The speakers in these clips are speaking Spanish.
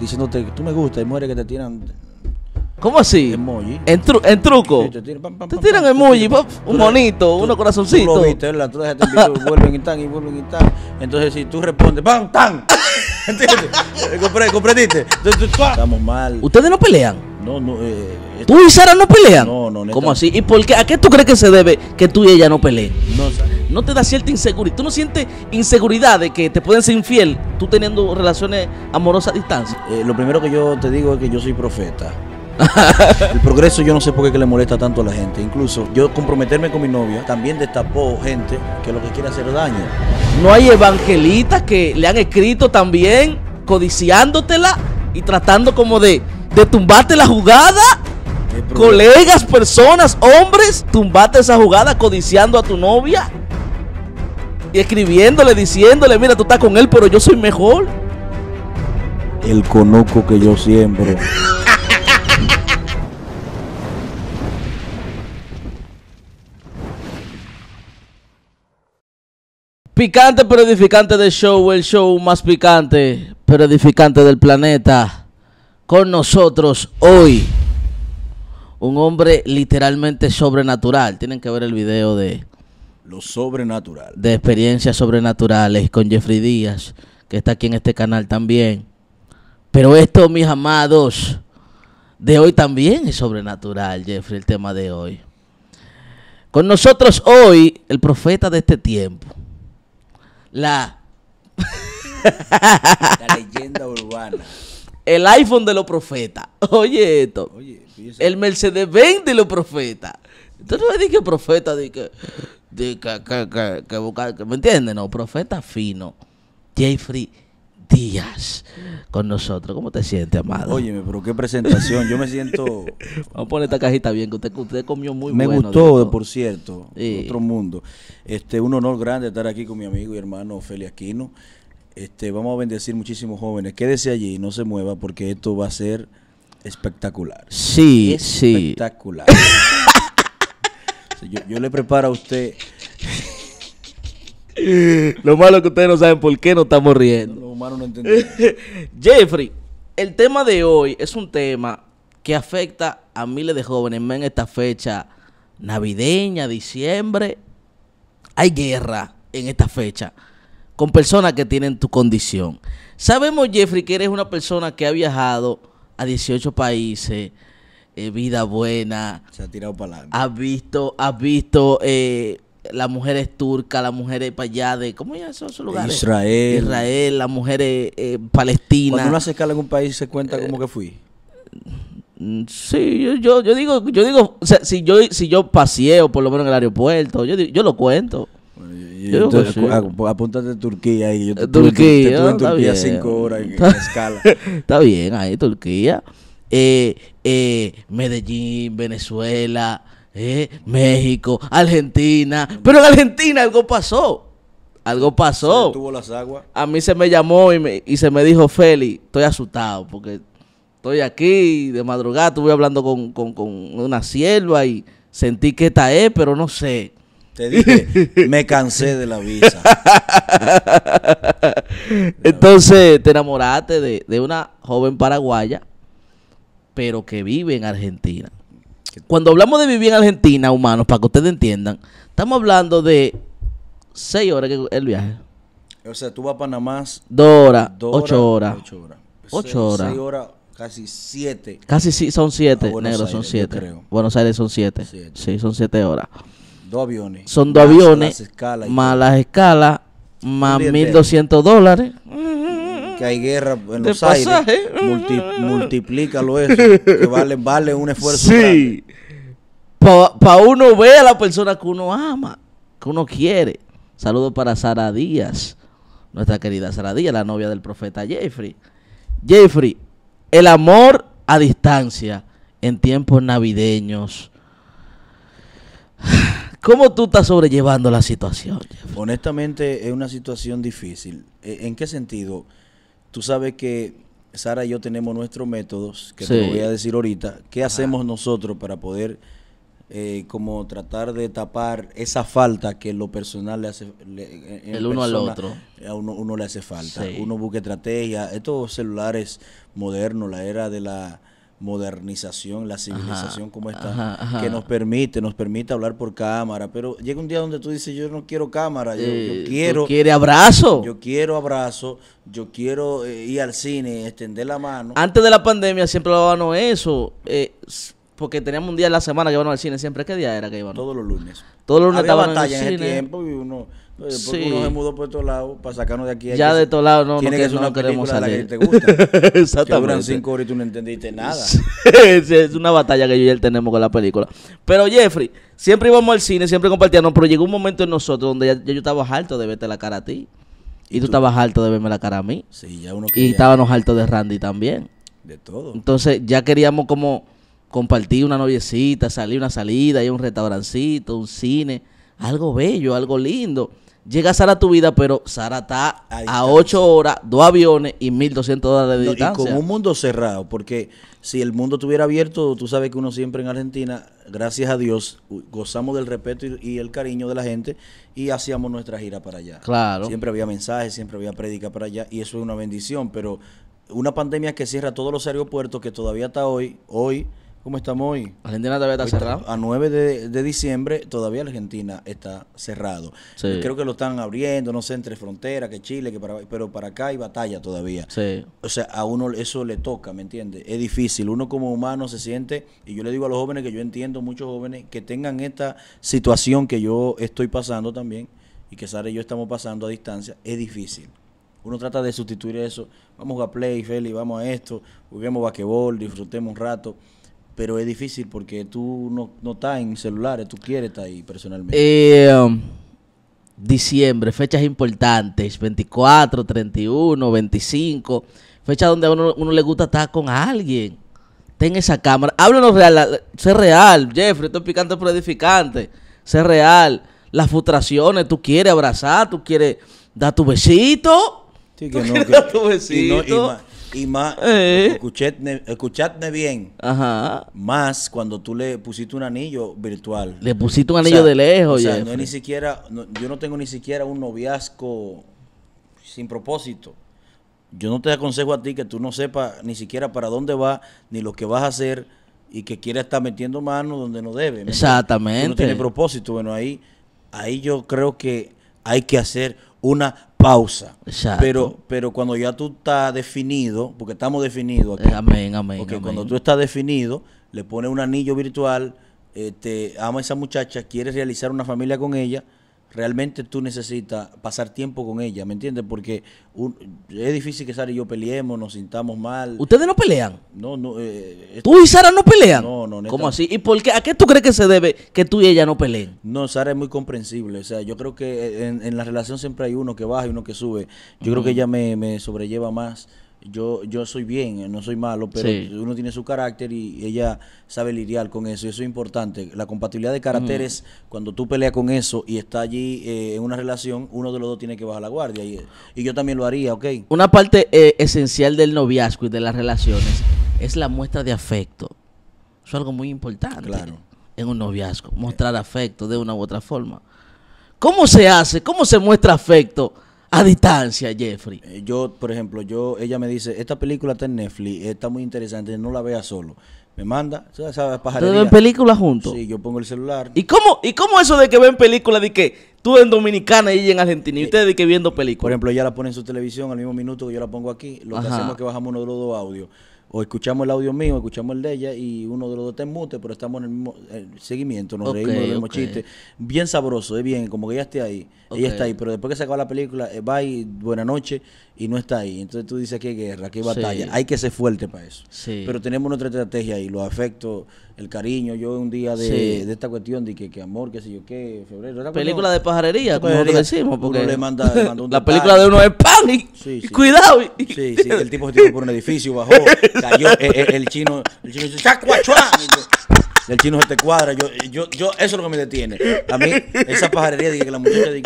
diciéndote que tú me gustas, y muere que te tiran ¿Cómo así? En, truco. te tiran, un monito, unos Entonces, si tú respondes, ¡pam, tan! ¿Entiendes? Eh, ¿Comprendiste? Estamos mal. ¿Ustedes no pelean? No, no. Eh, eh, ¿Tú y Sara no pelean? No, no, ¿Cómo así? ¿Y porque ¿A qué tú crees que se debe que tú y ella no peleen? No, ¿No te da cierta inseguridad? ¿Tú no sientes inseguridad de que te pueden ser infiel tú teniendo relaciones amorosas a distancia? Eh, lo primero que yo te digo es que yo soy profeta. el progreso yo no sé por qué que le molesta tanto a la gente. Incluso yo comprometerme con mi novia también destapó gente que lo que quiere hacer daño. No hay evangelistas que le han escrito también codiciándotela y tratando como de, de tumbarte la jugada. Colegas, personas, hombres, tumbate esa jugada codiciando a tu novia y escribiéndole, diciéndole, mira, tú estás con él, pero yo soy mejor. El conuco que yo siembro. Picante pero edificante del show, el show más picante pero edificante del planeta. Con nosotros hoy, un hombre literalmente sobrenatural. Tienen que ver el video de, lo sobrenatural. De experiencias sobrenaturales con Jeffrey Díaz, que está aquí en este canal también. Pero esto, mis amados, de hoy también es sobrenatural, Jeffrey, el tema de hoy. Con nosotros hoy, el profeta de este tiempo. La. La leyenda urbana. El iPhone de los profetas. Oye esto. el Mercedes-Benz de los profetas. Entonces no me dije profeta, dije que, que, ¿me entiendes? No, profeta fino, Jeffrey Díaz con nosotros. ¿Cómo te sientes, amado? Óyeme, pero qué presentación. Yo me siento. Vamos a poner esta cajita bien, que usted, comió muy me bueno. Me gustó, por cierto. Otro mundo. Este, un honor grande estar aquí con mi amigo y hermano Feli Aquino. Este, vamos a bendecir muchísimos jóvenes. Quédese allí, no se mueva, porque esto va a ser espectacular. Sí, espectacular. sí. Espectacular. Yo, le preparo a usted. Lo malo es que ustedes no saben por qué no estamos riendo. Jeffrey, el tema de hoy es un tema que afecta a miles de jóvenes en esta fecha navideña, diciembre. Hay guerra en esta fecha con personas que tienen tu condición. Sabemos, Jeffrey, que eres una persona que ha viajado a 18 países, eh, vida buena. Se ha tirado para adelante. Has visto, has visto eh, las mujeres turcas, las mujeres para allá de, ¿cómo ya son esos lugares? Israel. Israel, las mujeres eh, palestinas. Cuando uno hace escala en un país se cuenta como que fui. Mm, sí, yo, yo, digo, yo digo, si yo si yo paseo por lo menos en el aeropuerto, yo, lo cuento. apúntate a Turquía y yo Turquía, en Turquía cinco horas en escala. está bien, ahí Turquía. Eh, eh, Medellín, Venezuela, eh, México, Argentina. Pero en Argentina algo pasó. Algo pasó. Tuvo las aguas. A mí se me llamó y, me, y se me dijo, Feli, estoy asustado porque estoy aquí de madrugada, estuve hablando con, una sierva y sentí que esta es, pero no sé. Te dije, me cansé de la visa. Entonces, te enamoraste de, de una joven paraguaya pero que vive en Argentina. Cuando hablamos de vivir en Argentina, humanos, para que ustedes entiendan, estamos hablando de seis horas el viaje. O sea, tú vas a Panamá. dos horas, ocho horas. ocho horas. casi siete. Casi sí, son siete, negro, son siete. Buenos Aires son siete. Sí, son siete horas. Dos aviones. Son dos aviones. más las escalas, más 1.200 dólares que hay guerra en los aires, multiplícalo eso, que vale, un esfuerzo. Sí, para uno ver a la persona que uno ama, que uno quiere. Saludos para Sara Díaz, nuestra querida Sara Díaz, la novia del profeta Jeffrey. Jeffrey, el amor a distancia en tiempos navideños. ¿Cómo tú estás sobrellevando la situación? Honestamente, es una situación difícil. E, ¿En qué sentido? Tú sabes que Sara y yo tenemos nuestros métodos, que te voy a decir ahorita. ¿Qué hacemos nosotros para poder eh, como tratar de tapar esa falta que lo personal le hace el uno al otro a uno, le hace falta uno busca estrategia estos celulares modernos la era de la modernización, la civilización como está, que nos permite, nos permite hablar por cámara, pero llega un día donde tú dices, yo no quiero cámara, yo, eh, quiero... quiere abrazo? Yo quiero abrazo, yo quiero eh, ir al cine, extender la mano. Antes de la pandemia siempre hablábamos eso, eh, porque teníamos un día en la semana que íbamos al cine, siempre, ¿qué día era que íbamos? Todos los lunes. Todos los lunes Había batalla tiempo y uno eh, uno se mudó por para sacarnos de aquí. Ya de todos lados no, queremos salir. Exactamente. cinco horas y tú no entendiste nada. es una batalla que yo y él tenemos con la película. Pero Jeffrey, siempre íbamos al cine, siempre compartíamos, pero llegó un momento en nosotros donde ya, yo estaba harto de verte la cara a ti. Y, tú, estabas harto de verme la cara a mí. Sí, uno Y estábamos harto de Randy también. De todo. Entonces ya queríamos como compartir una noviecita, salir una salida, ir a un restaurancito, un cine. Algo bello, algo lindo Llega Sara a tu vida, pero Sara está a ocho horas, dos aviones y 1.200 dólares de distancia. Y con un mundo cerrado, porque si el mundo estuviera abierto, tú sabes que uno siempre en Argentina, gracias a Dios, gozamos del respeto y, el cariño de la gente y hacíamos nuestra gira para allá. Claro. Siempre había mensajes, siempre había prédica para allá y eso es una bendición, pero una pandemia que cierra todos los aeropuertos que todavía está hoy, hoy ¿Cómo estamos hoy? Argentina todavía está cerrada. A 9 de, diciembre todavía Argentina está cerrado. Creo que lo están abriendo, no sé, entre fronteras, que Chile, que para, pero para acá hay batalla todavía. O sea, a uno eso le toca, ¿me entiendes? Es difícil. Uno como humano se siente, y yo le digo a los jóvenes que yo entiendo, muchos jóvenes que tengan esta situación que yo estoy pasando también, y que Sara y yo estamos pasando a distancia, es difícil. Uno trata de sustituir eso. Vamos a play, Feli, vamos a esto, juguemos basquetbol, disfrutemos un rato pero es difícil porque tú no, no estás en celulares, tú quieres estar ahí personalmente. Eh, um, diciembre, fechas importantes, 24, 31, 25, fecha donde a uno, le gusta estar con alguien. Ten esa cámara. Háblanos real. Sé real, Jeffrey. Esto es picante pero edificante. Sé real. Las frustraciones. Tú quieres abrazar. Tú quieres dar tu besito. Sí, que no, tu besito. Y más, eh. escuchadme, bien. Más cuando tú le pusiste un anillo virtual. Le pusiste un anillo de lejos, ya sea, no ni siquiera, yo no tengo ni siquiera un noviazgo sin propósito. Yo no te aconsejo a ti que tú no sepas ni siquiera para dónde va ni lo que vas a hacer, y que quieras estar metiendo mano donde no debe. Exactamente. no tiene propósito. Bueno, ahí, ahí yo creo que hay que hacer una pausa. Pero, pero cuando ya tú estás definido, porque estamos definidos aquí. Porque eh, cuando tú estás definido, le pones un anillo virtual, te este, ama a esa muchacha, quieres realizar una familia con ella realmente tú necesitas pasar tiempo con ella, ¿me entiendes? Porque es difícil que Sara y yo peleemos, nos sintamos mal. ¿Ustedes no pelean? No, no. Eh, eh, ¿Tú y Sara no pelean? No, ¿Cómo así? ¿Y por qué? ¿A qué tú crees que se debe que tú y ella no peleen? No, Sara es muy comprensible. O sea, yo creo que en, la relación siempre hay uno que baja y uno que sube. Yo creo que ella me sobrelleva más yo, yo soy bien, eh, no soy malo, pero uno tiene su carácter y ella sabe lidiar con eso, eso es importante. La compatibilidad de caracteres mm. cuando tú peleas con eso y está allí eh, en una relación, uno de los dos tiene que bajar la guardia, y, yo también lo haría, ¿ok? Una parte eh, esencial del noviazgo y de las relaciones es la muestra de afecto. Eso es algo muy importante en un noviazgo, mostrar afecto de una u otra forma. ¿Cómo se hace? ¿Cómo se muestra afecto? a distancia, Jeffrey? Eh, yo, por ejemplo, yo ella me dice, esta película está en Netflix, está muy interesante, no la vea solo. Me manda, ¿sabes? ¿Ustedes ven películas juntos? Sí, yo pongo el celular. ¿Y cómo, ¿Y cómo eso de que ven películas de que tú en Dominicana y ella en Argentina y eh, ustedes de que viendo películas? Por ejemplo, ella la pone en su televisión al mismo minuto que yo la pongo aquí. Lo que hacemos es que bajamos uno de los dos audios o escuchamos el audio mío, escuchamos el de ella y uno de los dos te mute, pero estamos en el eh, seguimiento, nos reímos del mismo chistes Bien sabroso, es eh, bien, como que ella esté ahí, ella está ahí, pero después que se acaba la película, eh, va y buena noche y no está ahí. Entonces tú dices que guerra, qué batalla, hay que ser fuerte para eso. Pero tenemos nuestra estrategia ahí, los afectos, el cariño. Yo un día de, esta cuestión de que, amor, qué sé yo qué, febrero. Película de pajarería, como nosotros decimos. Porque la película de uno es pan cuidado. sí, sí, el tipo se tiró por un edificio, bajó. Eh, eh, el, chino, el chino se te cuadra. Yo, yo, eso es lo que me detiene. A mí, esa pajarería de que la mujer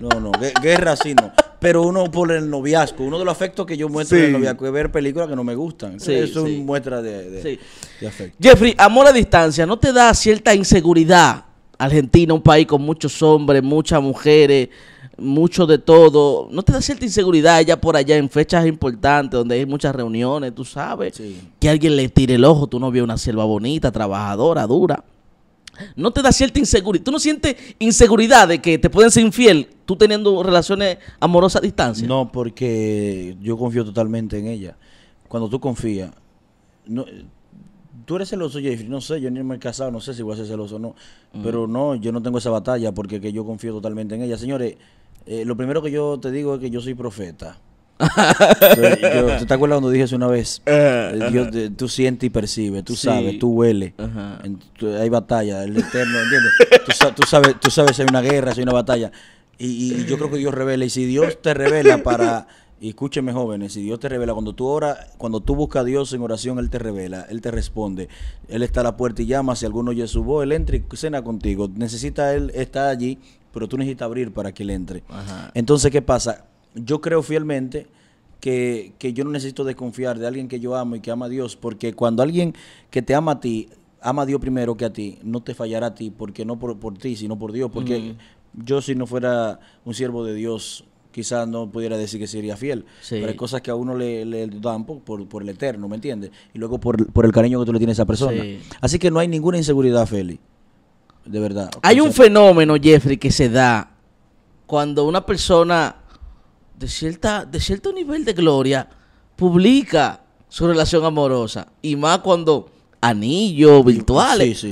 no, no, guerra así no. Pero uno por el noviazgo, uno de los afectos que yo muestro en el noviazgo es ver películas que no me gustan. eso muestra de, de afecto. Jeffrey, amor a distancia, ¿no te da cierta inseguridad? Argentina, un país con muchos hombres, muchas mujeres mucho de todo. ¿No te da cierta inseguridad ya por allá en fechas importantes donde hay muchas reuniones, tú sabes? Que alguien le tire el ojo, tú no ves una selva bonita, trabajadora, dura. ¿No te da cierta inseguridad? ¿Tú no sientes inseguridad de que te pueden ser infiel tú teniendo relaciones amorosas a distancia? No, porque yo confío totalmente en ella. Cuando tú confías, no, tú eres celoso, Jeffrey. No sé, yo ni me he casado, no sé si voy a ser celoso o no. Mm. Pero no, yo no tengo esa batalla porque yo confío totalmente en ella. Señores, eh, lo primero que yo te digo es que yo soy profeta. te acuerdas cuando dije eso una vez? Dios, eh, eh, tú sientes y percibes, tú sabes, tú hueles. hay batalla, el eterno, ¿entiendes? tú, sabes, tú sabes si hay una guerra, si hay una batalla. Y, yo creo que Dios revela. Y si Dios te revela para y escúcheme jóvenes, si Dios te revela, cuando tú oras, cuando tú buscas a Dios en oración, Él te revela, Él te responde. Él está a la puerta y llama, si alguno oye su voz, Él entra y cena contigo. Necesita Él, estar allí pero tú necesitas abrir para que él entre. Entonces, ¿qué pasa? Yo creo fielmente que, yo no necesito desconfiar de alguien que yo amo y que ama a Dios, porque cuando alguien que te ama a ti, ama a Dios primero que a ti, no te fallará a ti, porque no por, por ti, sino por Dios, porque yo si no fuera un siervo de Dios, quizás no pudiera decir que sería fiel. Pero hay cosas que a uno le, dan por, el eterno, ¿me entiendes? Y luego por, el cariño que tú le tienes a esa persona. Así que no hay ninguna inseguridad, Feli verdad. Hay un fenómeno, Jeffrey, que se da cuando una persona de, cierta, de cierto nivel de gloria publica su relación amorosa. Y más cuando anillos virtuales.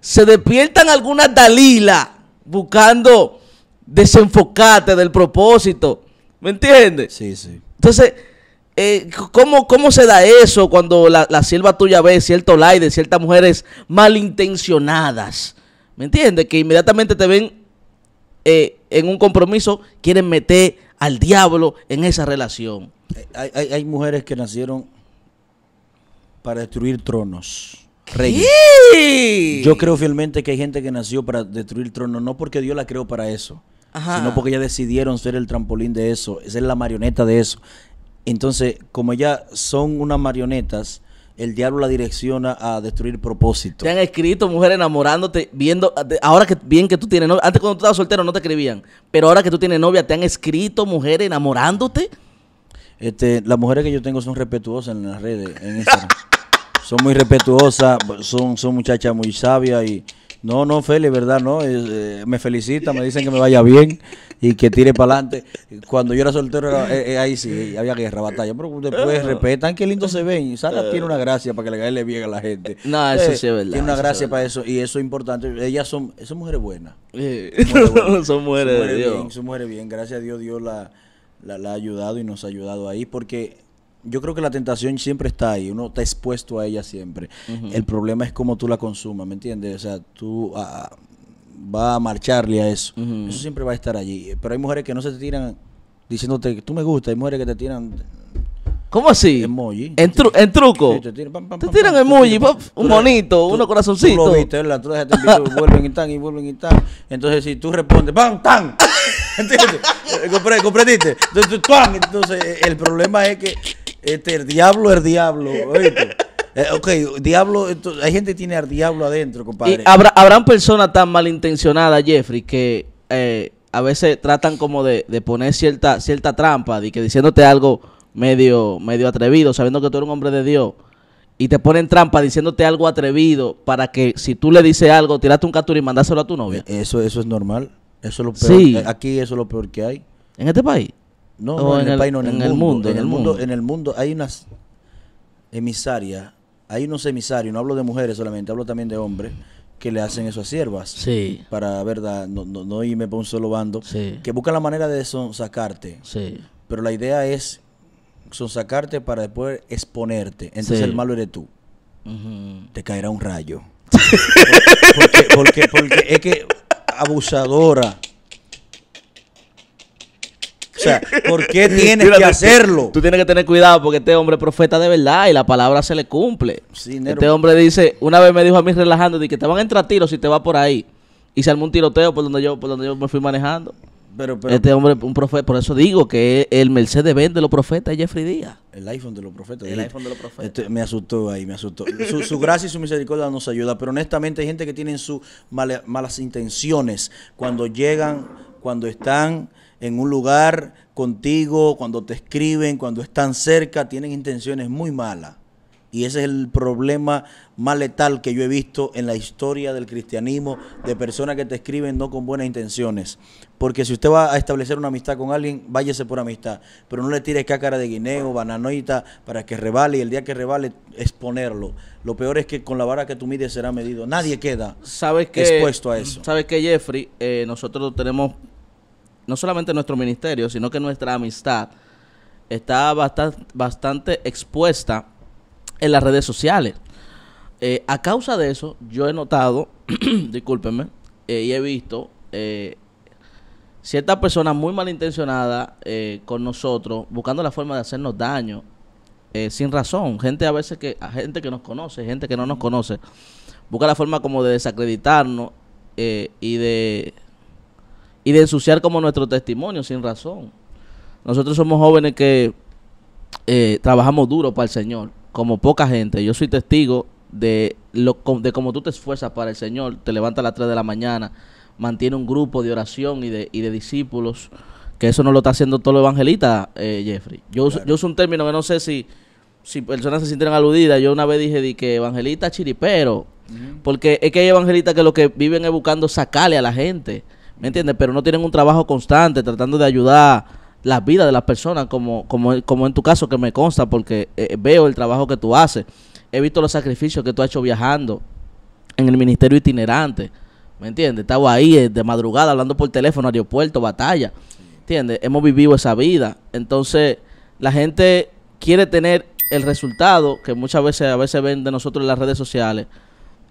Se despiertan algunas Dalila buscando desenfocarte del propósito. ¿Me entiendes? Sí, sí. Entonces, eh, ¿cómo, se da eso cuando la, la tuya ve cierto like de ciertas mujeres malintencionadas? ¿Me entiendes? Que inmediatamente te ven eh, en un compromiso, quieren meter al diablo en esa relación. Hay, mujeres que nacieron para destruir tronos. Reyes. Yo creo fielmente que hay gente que nació para destruir tronos, no porque Dios la creó para eso, sino porque ya decidieron ser el trampolín de eso, ser la marioneta de eso. Entonces, como ya son unas marionetas, el diablo la direcciona a destruir propósito. Te han escrito mujeres enamorándote, viendo, ah, ahora que bien que tú tienes novia, antes cuando tú estabas soltero no te escribían, pero ahora que tú tienes novia, ¿te han escrito mujeres enamorándote? Este, las mujeres que yo tengo son respetuosas en las redes, son muy respetuosas, son, son muchachas muy sabias y... No, no, Feli, ¿verdad? No, eh, eh, me felicita, me dicen que me vaya bien y que tire para adelante. Cuando yo era soltero, eh, eh, ahí sí, había guerra, batalla. Pero después respetan, que lindo se ven. Sara tiene una gracia para que le caerle bien a la gente. No, eso sí es verdad. Tiene una gracia para eso y eso es importante. Ellas son, son mujeres buenas. son mujeres, de bien, son mujeres bien. Gracias a Dios, Dios la, la, ha ayudado y nos ha ayudado ahí porque yo creo que la tentación siempre está ahí, uno está expuesto a ella siempre. El problema es cómo tú la consumas, ¿me entiendes? O sea, tú, ah, va a marcharle a eso. Eso siempre va a estar allí. Pero hay mujeres que no se te tiran diciéndote que tú me gustas, hay mujeres que te tiran ¿Cómo así? En, en truco. te tiran, en pam, emoji, un bonito, uno corazoncito. Tú lo viste, la tú vuelven y tan, y vuelven y tan. Entonces, si tú respondes, ¡pam, tan! ¿Entiendes? Eh, ¿Comprendiste? Entonces, Entonces, el problema es que este, el diablo es diablo, ¿oíste? Eh, ok, diablo, hay gente que tiene al diablo adentro, compadre. habrá, habrán personas tan malintencionadas, Jeffrey, que eh, a veces tratan como de, poner cierta, cierta trampa, de que diciéndote algo medio, medio atrevido, sabiendo que tú eres un hombre de Dios, y te ponen trampa diciéndote algo atrevido para que si tú le dices algo, tiraste un captura y mandáselo a tu novia. E-, eso, eso es normal. Eso lo Aquí eso es lo peor que hay. ¿En este país? No, en, el, país, no, en, mundo, En el mundo, en el mundo hay unas emisarias hay unos emisarios, no hablo de mujeres solamente, hablo también de hombres, que le hacen eso a siervas. Sí. Para, ¿verdad? No, no, no irme por un solo bando. Sí. Que buscan la manera de son sacarte. Sí. Pero la idea es son sacarte para después exponerte. Entonces el malo eres tú. Te caerá un rayo. porque, porque es que abusadora ¿por qué tienes que hacerlo? Tú tienes que tener cuidado porque este hombre es profeta de verdad y la palabra se le cumple. este hombre dice, una vez me dijo a mí relajando, que te van a entrar tiros si te vas por ahí. Y se armó un tiroteo por donde yo, por donde yo me fui manejando. este hombre, un profeta, por eso digo que el Mercedes Benz de los profetas es Jeffrey Díaz. El iPhone de los profetas. El iPhone de los profetas. Este, me asustó ahí, me asustó. Su, gracia y su misericordia nos ayuda, pero honestamente hay gente que tiene sus malas intenciones cuando llegan, cuando están en un lugar contigo, cuando te escriben, cuando están cerca, tienen intenciones muy malas. Y ese es el problema más letal que yo he visto en la historia del cristianismo, de personas que te escriben no con buenas intenciones. Porque si usted va a establecer una amistad con alguien, váyase por amistad, pero no le tires cácara de guineo, bananoita, para que revale y el día que revale exponerlo. Lo peor es que con la vara que tú mides será medido. Nadie queda expuesto a eso. ¿Sabes que Jeffrey? Eh, nosotros tenemos no solamente nuestro ministerio, sino que nuestra amistad está bastante, expuesta en las redes sociales. Eh, a causa de eso, yo he notado, discúlpenme, eh, y he visto eh, ciertas personas muy malintencionadas con nosotros, buscando la forma de hacernos daño, sin razón. Gente a veces que, a gente que nos conoce, gente que no nos conoce, busca la forma como de desacreditarnos y de y de ensuciar como nuestro testimonio sin razón. Nosotros somos jóvenes que eh, trabajamos duro para el Señor, como poca gente. Yo soy testigo de, lo, de cómo tú te esfuerzas para el Señor, te levantas a las 3 de la mañana, mantiene un grupo de oración y de, y de discípulos, que eso no lo está haciendo todo el evangelista, eh, Jeffrey. Yo, yo uso un término que no sé si, si personas se sienten aludidas. Yo una vez dije que evangelista chiripero, porque es que hay evangelistas que lo que viven es buscando sacarle a la gente. ¿me entiendes? Pero no tienen un trabajo constante tratando de ayudar las vidas de las personas, como, como, como en tu caso que me consta, porque eh, eh, veo el trabajo que tú haces, he visto los sacrificios que tú has hecho viajando en el ministerio itinerante, ¿me entiendes? Estaba ahí eh, de madrugada hablando por teléfono, aeropuerto, batalla, ¿entiendes? Hemos vivido esa vida, entonces la gente quiere tener el resultado que muchas veces a veces ven de nosotros en las redes sociales.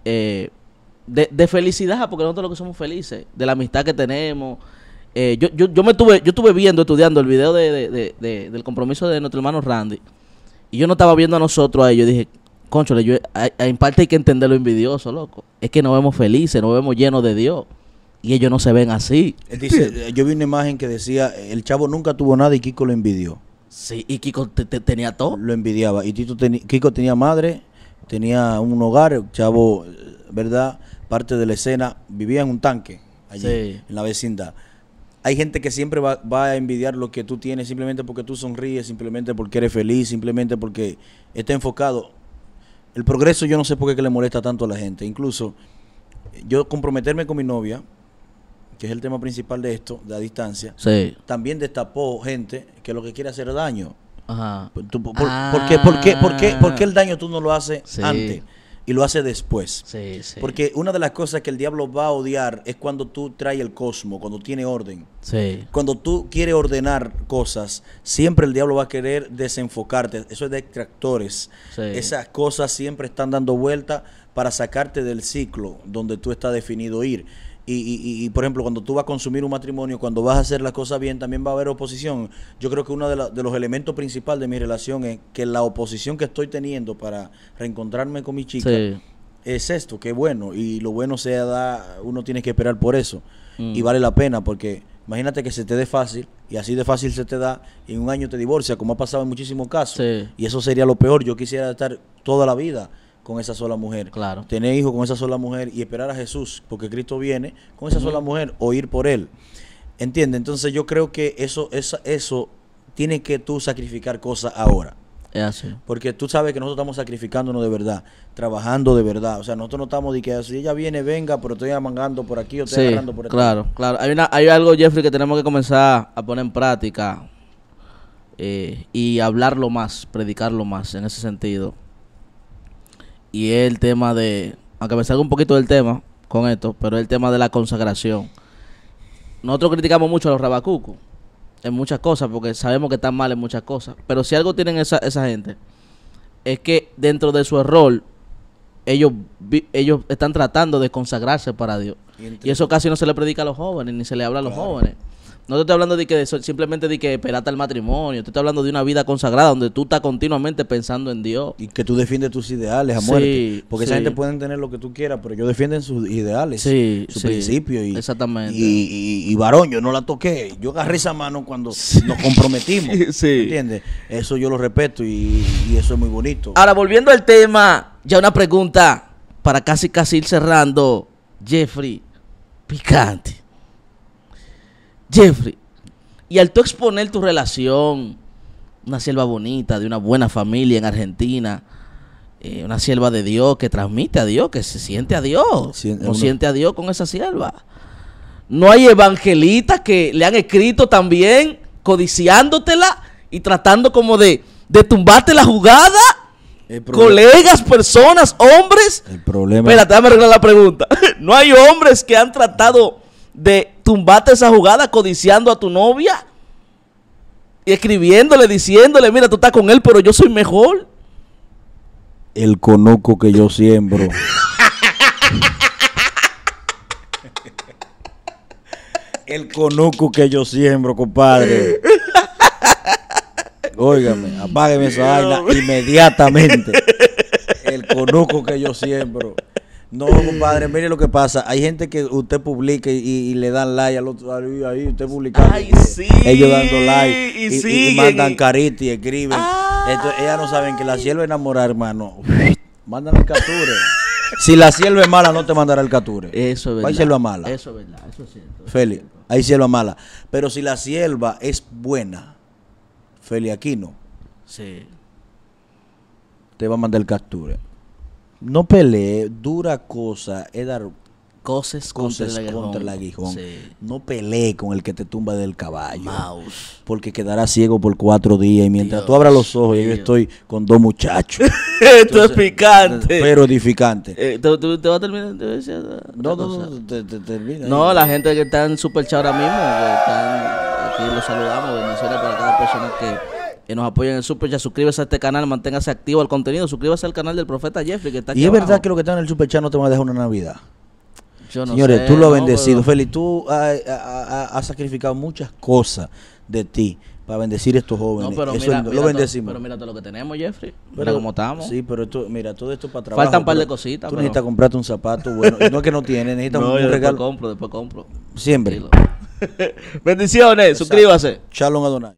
Eh, de, de, felicidad, porque nosotros lo que somos felices, de la amistad que tenemos. Eh, yo, yo, yo, me tuve, yo estuve viendo, estudiando el video de, del compromiso de nuestro hermano Randy. Y yo no estaba viendo a nosotros a ellos. Dije, conchole, yo, en parte hay que entender lo envidioso, loco. Es que nos vemos felices, nos vemos llenos de Dios. Y ellos no se ven así. dice, yo vi una imagen que decía, el chavo nunca tuvo nada y Kiko lo envidió. Sí, y Kiko tenía todo. Lo envidiaba. Y Tito tenía Kiko tenía madre, tenía un hogar, chavo, eh, ¿verdad? parte de la escena, vivía en un tanque allí, en la vecindad. Hay gente que siempre va, a envidiar lo que tú tienes simplemente porque tú sonríes, simplemente porque eres feliz, simplemente porque está enfocado. El progreso yo no sé por qué que le molesta tanto a la gente. Incluso eh, yo comprometerme con mi novia, que es el tema principal de esto, de la distancia, también destapó gente que lo que quiere hacer daño. ¿Por, qué, el daño tú no lo haces antes? y lo hace después. Porque una de las cosas que el diablo va a odiar es cuando tú traes el cosmos cuando tiene orden. Cuando tú quieres ordenar cosas, siempre el diablo va a querer desenfocarte. Eso es de detractores. Esas cosas siempre están dando vuelta para sacarte del ciclo donde tú estás definido ir. Y, y, por ejemplo, cuando tú vas a consumir un matrimonio, cuando vas a hacer las cosas bien, también va a haber oposición. Yo creo que uno de, los elementos principales de mi relación es que la oposición que estoy teniendo para reencontrarme con mi chica es esto, que bueno. Y lo bueno se da, uno tiene que esperar por eso. Y mm. vale la pena porque imagínate que se te dé fácil y así de fácil se te da y en un año te divorcia, como ha pasado en muchísimos casos. Y eso sería lo peor. Yo quisiera estar toda la vida con esa sola mujer. Claro. Tener hijos con esa sola mujer y esperar a Jesús, porque Cristo viene con esa sola mujer o ir por él. Entiende... Entonces yo creo que eso, eso, eso tiene que tú sacrificar cosas ahora. Así. Porque tú sabes que nosotros estamos sacrificándonos de verdad, trabajando de verdad. O sea, nosotros no estamos de que ah, si ella viene, venga, pero estoy amangando por aquí o estoy sí, agarrando por Claro, claro. Hay, una, hay algo, Jeffrey, que tenemos que comenzar a poner en práctica eh, y hablarlo más, predicarlo más en ese sentido y el tema de, aunque me salga un poquito del tema con esto, pero es el tema de la consagración. Nosotros criticamos mucho a los rabacucos en muchas cosas, porque sabemos que están mal en muchas cosas, pero si algo tienen esa, esa gente, es que dentro de su error, ellos, ellos están tratando de consagrarse para Dios. Y, eso casi no se le predica a los jóvenes, ni se le habla a los jóvenes. No te estoy hablando de que simplemente de que esperate el matrimonio. Te estoy hablando de una vida consagrada donde tú estás continuamente pensando en Dios. Y que tú defiendes tus ideales a muerte. Porque esa gente puede tener lo que tú quieras, pero ellos defienden sus ideales, sí, sus principios. Y, exactamente. Y, varón, yo no la toqué. Yo agarré esa mano cuando nos comprometimos. ¿Entiendes? Eso yo lo respeto y, y eso es muy bonito. Ahora, volviendo al tema, ya una pregunta para casi casi ir cerrando. Jeffrey, picante. Jeffrey, y al tú exponer tu relación, una sierva bonita, de una buena familia en Argentina, eh, una sierva de Dios que transmite a Dios, que se siente a Dios, si siente a Dios con esa sierva. No hay evangelistas que le han escrito también codiciándotela y tratando como de, de tumbarte la jugada. Colegas, personas, hombres. El problema. Espérate, déjame arreglar la pregunta. no hay hombres que han tratado de tumbaste esa jugada codiciando a tu novia y escribiéndole, diciéndole, mira, tú estás con él, pero yo soy mejor. El conuco que yo siembro. El conuco que yo siembro, compadre. Óigame, apágueme esa vaina inmediatamente. El conuco que yo siembro. No, compadre, mire lo que pasa. Hay gente que usted publica y, le dan like al otro ahí, usted publica. Ay, eh, sí. Ellos dando like y, mandan carita y escriben. Ah. ellas no saben que la sierva enamorada, hermano. Mándale el capture. si la sierva es mala, no te mandará el capture. Eso es verdad. Hay sierva mala. Eso es verdad, eso es cierto. Feli, hay sierva mala. Pero si la sierva es buena, Feli no Sí. Te va a mandar el capture no pelee, dura cosa es dar cosas contra, el aguijón. No pelee con el que te tumba del caballo. Porque quedará ciego por cuatro días. Y mientras tú abras los ojos, yo estoy con dos muchachos. Esto es picante. Pero edificante. Eh, ¿te, va a terminar? no, no, no, No, la gente que está en Super ahora mismo, están, aquí los saludamos. Bendiciones para cada persona que y nos apoyen en el Super Chat. Suscríbase a este canal, manténgase activo al contenido. Suscríbase al canal del profeta Jeffrey, que está aquí Y es verdad que lo que está en el Super Chat no te va a dejar una Navidad. Yo no Señores, tú lo has bendecido. Feli, tú has sacrificado muchas cosas de ti para bendecir a estos jóvenes. No, pero Eso mira, lo bendecimos. pero mira todo lo que tenemos, Jeffrey. mira cómo estamos. Sí, pero esto, mira, todo esto para trabajar Faltan un par de cositas. Tú necesitas comprarte un zapato bueno. no es que no tienes, necesitas un, yo regalo. Después compro, después compro. Siempre. Bendiciones, suscríbase. Shalom Adonai.